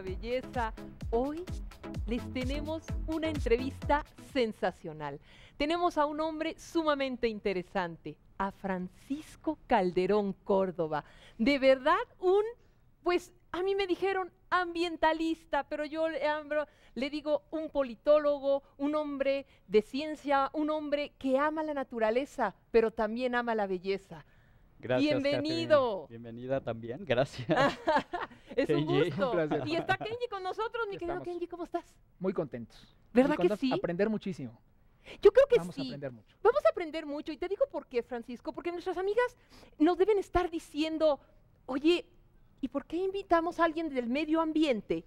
belleza. Hoy les tenemos una entrevista sensacional. Tenemos a un hombre sumamente interesante, a Francisco Calderón Córdoba. De verdad, un, pues a mí me dijeron ambientalista, pero yo le ah, digo un politólogo, un hombre de ciencia, un hombre que ama la naturaleza, pero también ama la belleza. Bienvenido. Bienvenida también, gracias. es un gusto. Y está Kenji con nosotros, mi querido Kenji, ¿cómo estás? Muy contentos. ¿Verdad que sí? Aprender muchísimo. Yo creo que sí. Vamos a aprender mucho. Vamos a aprender mucho. Y te digo por qué, Francisco, porque nuestras amigas nos deben estar diciendo, oye, ¿y por qué invitamos a alguien del medio ambiente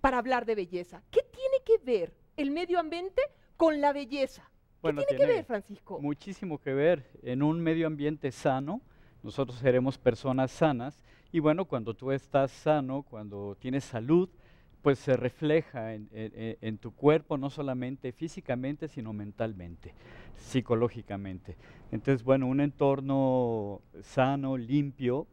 para hablar de belleza? ¿Qué tiene que ver el medio ambiente con la belleza? ¿Qué tiene, que ver, Francisco? Muchísimo que ver. En un medio ambiente sano, nosotros seremos personas sanas. Y bueno, cuando tú estás sano, cuando tienes salud, pues se refleja en, tu cuerpo, no solamente físicamente, sino mentalmente, psicológicamente. Entonces, bueno, un entorno sano, limpio,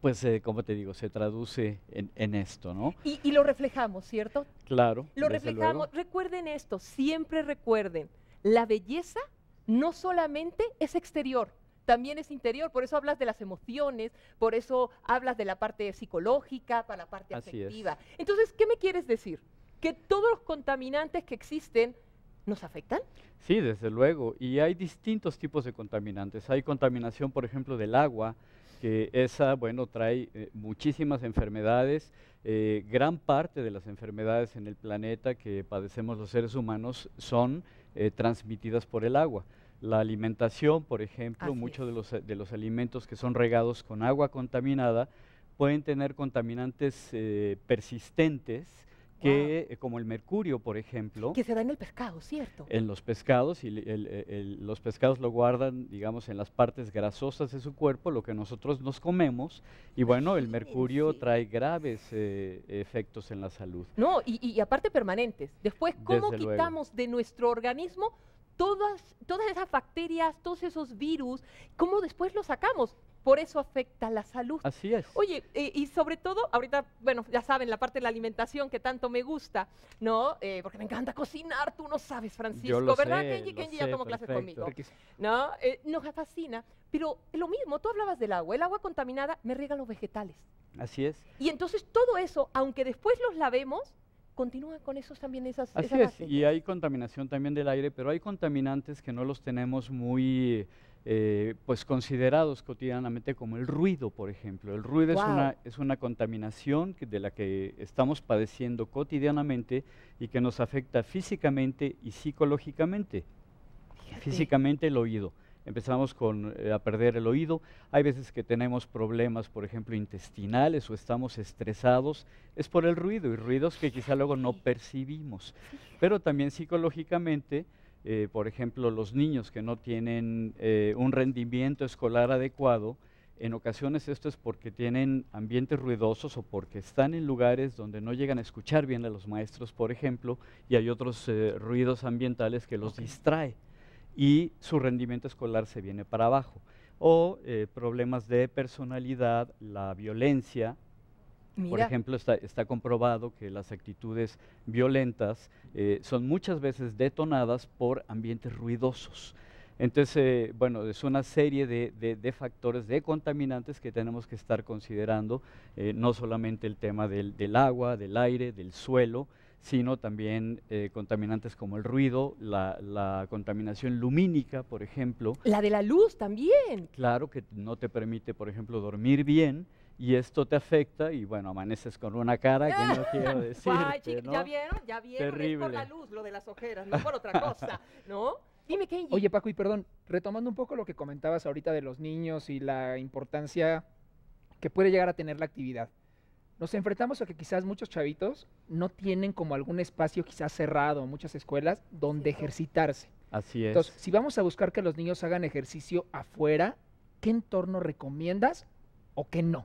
pues eh, como te digo, se traduce en, esto, ¿no? Y, lo reflejamos, ¿cierto? Claro. Lo reflejamos. Recuerden esto, siempre recuerden, la belleza no solamente es exterior, también es interior, por eso hablas de las emociones, por eso hablas de la parte psicológica, para la parte afectiva. Entonces, ¿qué me quieres decir? ¿Que todos los contaminantes que existen nos afectan? Sí, desde luego, y hay distintos tipos de contaminantes. Hay contaminación, por ejemplo, del agua, que esa, bueno, trae eh, muchísimas enfermedades. Eh, gran parte de las enfermedades en el planeta que padecemos los seres humanos son eh, transmitidas por el agua la alimentación, por ejemplo, muchos de los, de los, alimentos que son regados con agua contaminada pueden tener contaminantes eh, persistentes que, eh, como el mercurio, por ejemplo. Que se da en el pescado, ¿cierto? En los pescados, y los pescados lo guardan, digamos, en las partes grasosas de su cuerpo, lo que nosotros nos comemos, y bueno, el mercurio trae graves eh, efectos en la salud. No, y, aparte permanentes. Después, ¿cómo quitamos de nuestro organismo todas, esas bacterias, todos esos virus, ¿cómo después los sacamos? Por eso afecta la salud. Así es. Oye, eh, y sobre todo, ahorita, bueno, ya saben, la parte de la alimentación que tanto me gusta, ¿no? Eh, porque me encanta cocinar, tú no sabes, Francisco, ¿verdad? Sé, Kenji, ya clases conmigo. ¿No? Eh, nos fascina. Pero lo mismo, tú hablabas del agua. El agua contaminada me riega los vegetales. Así es. Y entonces todo eso, aunque después los lavemos, continúa con eso también esas... Así es, y hay contaminación también del aire, pero hay contaminantes que no los tenemos muy... Eh, pues considerados cotidianamente como el ruido, por ejemplo. El ruido es, una, contaminación de la que estamos padeciendo cotidianamente y que nos afecta físicamente y psicológicamente. Físicamente el oído empezamos con, eh, a perder el oído. Hay veces que tenemos problemas, por ejemplo, intestinales o estamos estresados. Es por el ruido y ruidos que quizá luego no percibimos. Pero también psicológicamente, eh, por ejemplo, los niños que no tienen eh, un rendimiento escolar adecuado, en ocasiones esto es porque tienen ambientes ruidosos o porque están en lugares donde no llegan a escuchar bien a los maestros, por ejemplo, y hay otros ruidos ambientales que los distraen. distrae y su rendimiento escolar se viene para abajo. O eh, problemas de personalidad, la violencia. Por ejemplo, está, comprobado que las actitudes violentas eh, son muchas veces detonadas por ambientes ruidosos. Entonces, eh, bueno, es una serie de, factores, de contaminantes que tenemos que estar considerando, no solamente el tema del, agua, del aire, del suelo, sino también eh, contaminantes como el ruido, la, contaminación lumínica, por ejemplo. La de la luz también. Claro, que no te permite, por ejemplo, dormir bien y esto te afecta y bueno, amaneces con una cara que no quiero decir. Ya vieron, ya vieron, es por la luz lo de las ojeras, no por otra cosa, ¿no? Dime, Oye, Paco, y perdón, retomando un poco lo que comentabas ahorita de los niños y la importancia que puede llegar a tener la actividad nos enfrentamos a que quizás muchos chavitos no tienen como algún espacio quizás cerrado, muchas escuelas, donde ejercitarse. Así es. Entonces, si vamos a buscar que los niños hagan ejercicio afuera, ¿qué entorno recomiendas o qué no?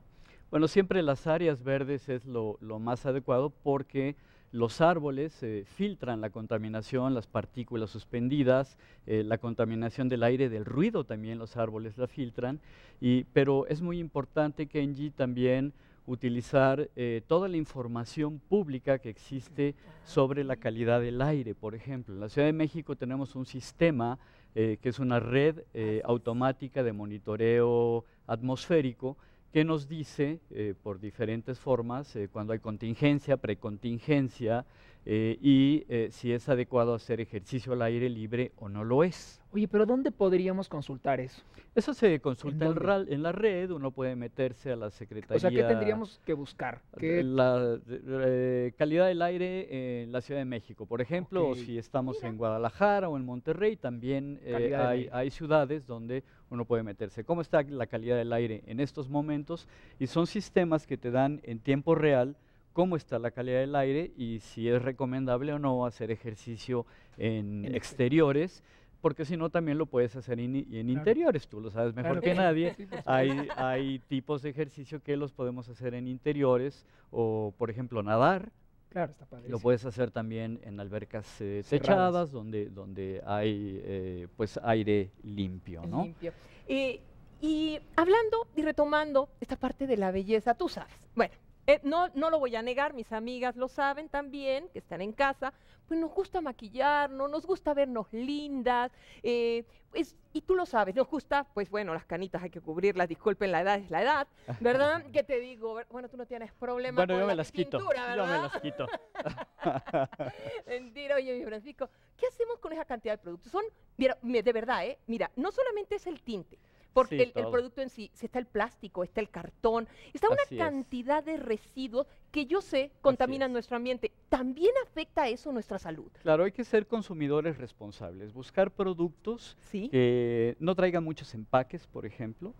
Bueno, siempre las áreas verdes es lo, más adecuado porque los árboles eh, filtran la contaminación, las partículas suspendidas, eh, la contaminación del aire, del ruido también los árboles la filtran, y, pero es muy importante, que G también utilizar eh, toda la información pública que existe sobre la calidad del aire. Por ejemplo, en la Ciudad de México tenemos un sistema eh, que es una red eh, automática de monitoreo atmosférico que nos dice por diferentes formas cuando hay contingencia, precontingencia, eh, y eh, si es adecuado hacer ejercicio al aire libre o no lo es. Oye, pero ¿dónde podríamos consultar eso? Eso se consulta ¿En, en la red, uno puede meterse a la Secretaría. O sea, ¿qué tendríamos que buscar? La eh, calidad del aire en la Ciudad de México, por ejemplo, o si estamos en Guadalajara o en Monterrey, también hay ciudades donde uno puede meterse. ¿Cómo está la calidad del aire en estos momentos? Y son sistemas que te dan en tiempo real cómo está la calidad del aire y si es recomendable o no hacer ejercicio en exteriores porque si no también lo puedes hacer en interiores, tú lo sabes mejor que nadie. hay, tipos de ejercicio que los podemos hacer en interiores o, por ejemplo, nadar. Claro, está lo puedes hacer también en albercas eh, techadas donde, donde hay eh, pues aire limpio, ¿no? Limpio. Eh, y hablando y retomando esta parte de la belleza, tú sabes, bueno, eh, no, no lo voy a negar, mis amigas lo saben también, que están en casa, pues nos gusta maquillarnos, nos gusta vernos lindas, eh, pues, y tú lo sabes, nos gusta, pues bueno, las canitas hay que cubrirlas, disculpen, la edad es la edad, ¿verdad? ¿Qué te digo? Bueno, tú no tienes problema bueno, yo me las quito, Yo me las quito. Mentira, oye, Francisco, ¿qué hacemos con esa cantidad de productos? Son, de verdad, ¿eh? Mira, no solamente es el tinte, porque el, producto en sí, está el plástico, está el cartón, está una cantidad de residuos que yo sé contaminan nuestro ambiente. ¿También afecta eso nuestra salud? Claro, hay que ser consumidores responsables, buscar productos ¿Sí? que no traigan muchos empaques, por ejemplo,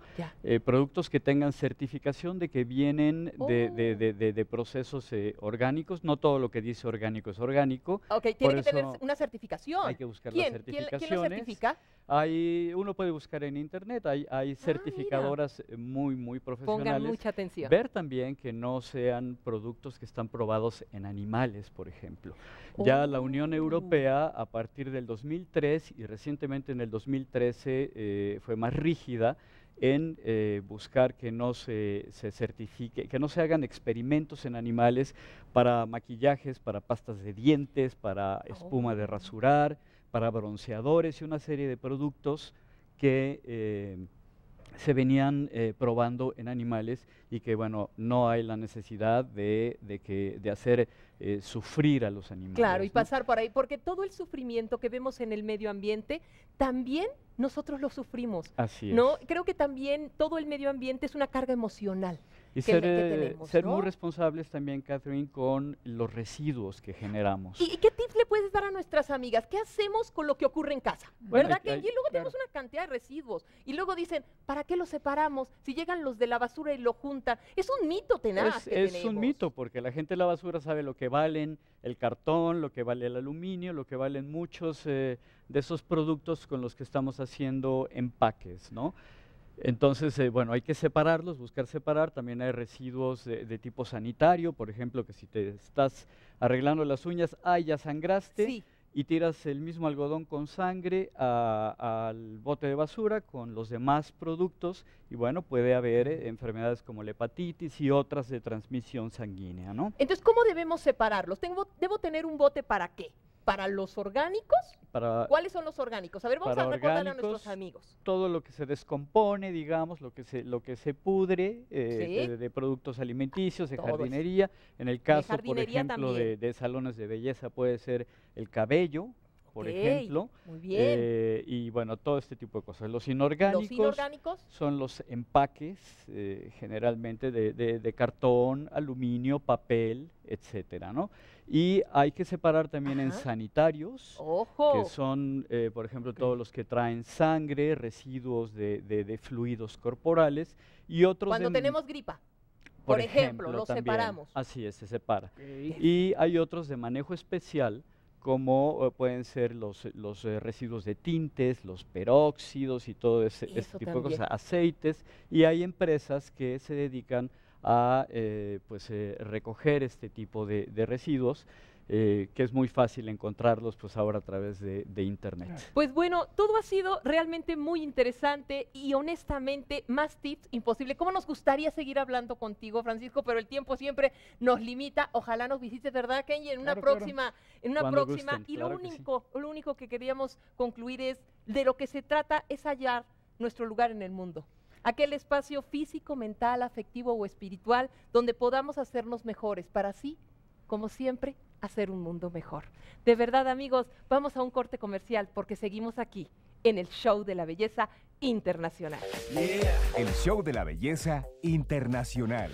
eh, productos que tengan certificación de que vienen de, de, oh. de, de, procesos eh, orgánicos, no todo lo que dice orgánico es orgánico. Ok, tiene que tener una certificación. Hay que buscar las certificaciones. ¿Quién, lo certifica? Hay, uno puede buscar en internet, hay, hay ah, certificadoras eh, muy, muy profesionales. Pongan mucha atención. Ver también que no sean productos productos que están probados en animales, por ejemplo. Ya oh. la Unión Europea, a partir del 2003 y recientemente en el 2013, eh, fue más rígida en eh, buscar que no se, se, certifique, que no se hagan experimentos en animales para maquillajes, para pastas de dientes, para espuma de oh. rasurar, para bronceadores y una serie de productos que eh, se venían eh, probando en animales y que bueno no hay la necesidad de, de que, de hacer eh, sufrir a los animales. Claro, y pasar por ahí, porque todo el sufrimiento que vemos en el medio ambiente también nosotros lo sufrimos. Así es. ¿no? Creo que también todo el medio ambiente es una carga emocional. Y ser, eh, ser muy responsables también, Catherine, con los residuos que generamos. ¿Y, qué tips le puedes dar a nuestras amigas? ¿Qué hacemos con lo que ocurre en casa? Mm. ¿Verdad? que, y luego tenemos una cantidad de residuos. Y luego dicen, ¿para qué los separamos? Si llegan los de la basura y lo juntan. Es un mito tenaz. Es, un mito, porque la gente de la basura sabe lo que valen el cartón, lo que vale el aluminio, lo que valen muchos eh, de esos productos con los que estamos haciendo empaques, ¿no? Entonces, eh, bueno, hay que separarlos, buscar separar. También hay residuos de, tipo sanitario, por ejemplo, que si te estás arreglando las uñas, ah, ya sangraste, y tiras el mismo algodón con sangre al bote de basura con los demás productos, y bueno, puede haber eh, enfermedades como la hepatitis y otras de transmisión sanguínea, ¿no? Entonces, ¿cómo debemos separarlos? ¿Tengo, ¿Debo tener un bote para qué? para los orgánicos. ¿Cuáles son los orgánicos? A ver, vamos a recordar a nuestros amigos. Todo lo que se descompone, digamos, lo que se, lo que se pudre eh, eh, de, productos alimenticios, de jardinería. En el caso, por ejemplo, de, salones de belleza puede ser el cabello, por ejemplo. Eh, y bueno, todo este tipo de cosas. Los inorgánicos, son los empaques eh, generalmente de, cartón, aluminio, papel, etcétera, ¿no? Y hay que separar también en sanitarios, que son, eh, por ejemplo, todos los que traen sangre, residuos de, fluidos corporales y otros. Cuando tenemos gripa por ejemplo, los separamos. Así es, se separa. Y hay otros de manejo especial como eh, pueden ser los, eh, los eh, residuos de tintes, los peróxidos y todo ese, este tipo de cosas, aceites, y hay empresas que se dedican a pues, recoger este tipo de residuos. Eh, que es muy fácil encontrarlos pues ahora a través de, internet. Pues bueno, todo ha sido realmente muy interesante y honestamente más tips imposible. ¿Cómo nos gustaría seguir hablando contigo, Francisco? Pero el tiempo siempre nos limita. Ojalá nos visites, ¿verdad, Kenji? En una próxima, en una próxima. y lo único, lo único que queríamos concluir es de lo que se trata es hallar nuestro lugar en el mundo aquel espacio físico, mental, afectivo o espiritual donde podamos hacernos mejores para así, como siempre, hacer un mundo mejor. De verdad, amigos, vamos a un corte comercial porque seguimos aquí en el Show de la Belleza Internacional. El Show de la Belleza Internacional.